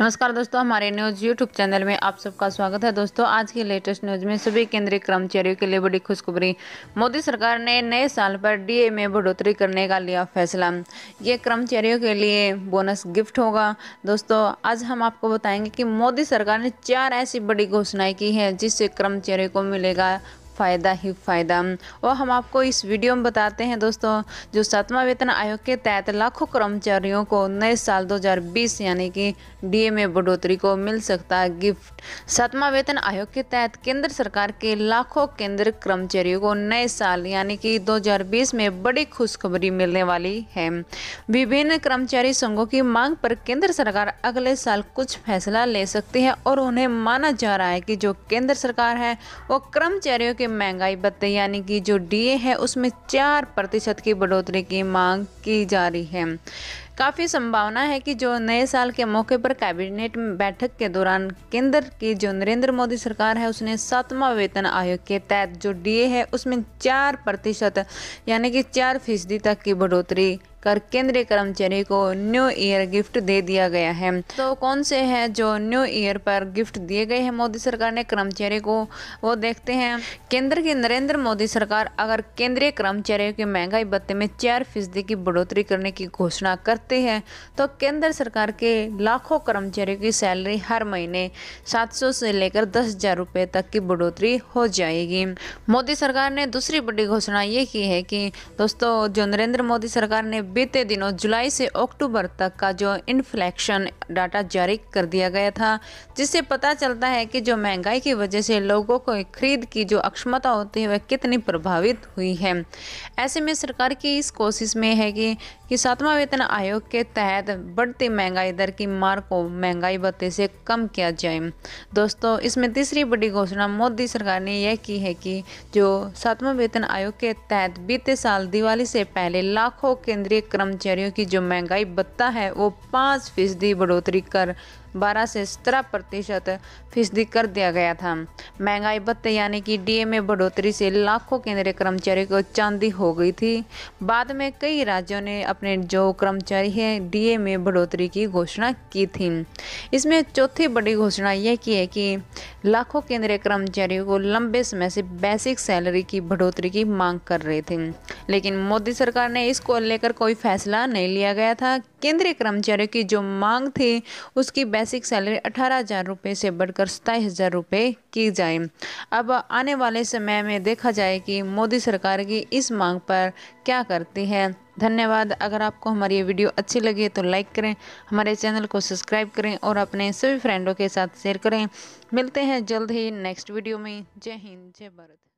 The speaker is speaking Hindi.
नमस्कार दोस्तों हमारे न्यूज़ यूट्यूब चैनल में आप सबका स्वागत है दोस्तों आज की लेटेस्ट न्यूज़ में सभी केंद्रीय कर्मचारियों के लिए बड़ी खुशखबरी मोदी सरकार ने नए साल पर डीए में बढ़ोतरी करने का लिया फैसला ये कर्मचारियों के लिए बोनस गिफ्ट होगा दोस्तों आज हम आपको बताएंगे कि मोदी सरकार ने चार ऐसी बड़ी घोषणाएँ की हैं जिससे कर्मचारियों को मिलेगा फ़ायदा ही फ़ायदा और हम आपको इस वीडियो में बताते हैं दोस्तों जो सातवां वेतन आयोग के तहत लाखों कर्मचारियों को नए साल 2020 यानी कि डीए में बढ़ोतरी को मिल सकता है गिफ्ट सातवां वेतन आयोग के तहत केंद्र सरकार के लाखों केंद्र कर्मचारियों को नए साल यानी कि 2020 में बड़ी खुशखबरी मिलने वाली है विभिन्न कर्मचारी संघों की मांग पर केंद्र सरकार अगले साल कुछ फैसला ले सकती है और उन्हें माना जा रहा है कि जो केंद्र सरकार है वो कर्मचारियों के महंगाई भत्ते यानी कि जो डीए है उसमें चार प्रतिशत की बढ़ोतरी की मांग की जा रही है काफ़ी संभावना है कि जो नए साल के मौके पर कैबिनेट बैठक के दौरान केंद्र की जो नरेंद्र मोदी सरकार है उसने सातवां वेतन आयोग के तहत जो डीए है उसमें चार प्रतिशत यानी कि चार फीसदी तक की बढ़ोतरी कर केंद्रीय कर्मचारी को न्यू ईयर गिफ्ट दे दिया गया है तो कौन से हैं जो न्यू ईयर पर गिफ्ट दिए गए हैं मोदी सरकार ने कर्मचारी को वो देखते हैं केंद्र की नरेंद्र मोदी सरकार अगर केंद्रीय कर्मचारियों के महंगाई भत्ते में चार फीसदी की बढ़ोतरी करने की घोषणा करते हैं तो केंद्र सरकार के लाखों कर्मचारियों की सैलरी हर महीने सात से लेकर दस हज़ार तक की बढ़ोतरी हो जाएगी मोदी सरकार ने दूसरी बड़ी घोषणा ये की है कि दोस्तों जो नरेंद्र मोदी सरकार ने बीते दिनों जुलाई से अक्टूबर तक का जो इन्फ्लेक्शन डाटा जारी कर दिया गया था जिससे पता चलता है कि जो महंगाई की वजह से लोगों को खरीद की जो अक्षमता होती है वह कितनी प्रभावित हुई है ऐसे में सरकार की इस कोशिश में है कि कि सातवां वेतन आयोग के तहत बढ़ती महंगाई दर की मार को महंगाई भत्ते से कम किया जाए दोस्तों इसमें तीसरी बड़ी घोषणा मोदी सरकार ने यह की है कि जो सातवां वेतन आयोग के तहत बीते साल दिवाली से पहले लाखों केंद्रीय के कर्मचारियों की जो महंगाई भत्ता है वो पाँच फीसदी बढ़ोतरी कर बारह से सत्रह प्रतिशत फीसदी कर दिया गया था महंगाई भत्ते यानी कि डीए में बढ़ोतरी से लाखों केंद्रीय कर्मचारियों को चांदी हो गई थी बाद में कई राज्यों ने अपने जो कर्मचारी हैं डीए में बढ़ोतरी की घोषणा की थी इसमें चौथी बड़ी घोषणा यह की है कि लाखों केंद्रीय कर्मचारियों को लंबे समय से बेसिक सैलरी की बढ़ोतरी की मांग कर रहे थे लेकिन मोदी सरकार ने इसको लेकर कोई कोई फैसला नहीं लिया गया था केंद्रीय कर्मचारियों की जो मांग थी उसकी बेसिक सैलरी अठारह हज़ार रुपये से बढ़कर सताईस हज़ार रुपये की जाए अब आने वाले समय में देखा जाए कि मोदी सरकार की इस मांग पर क्या करती है धन्यवाद अगर आपको हमारी ये वीडियो अच्छी लगी है तो लाइक करें हमारे चैनल को सब्सक्राइब करें और अपने सभी फ्रेंडों के साथ शेयर करें मिलते हैं जल्द ही नेक्स्ट वीडियो में जय हिंद जय भारत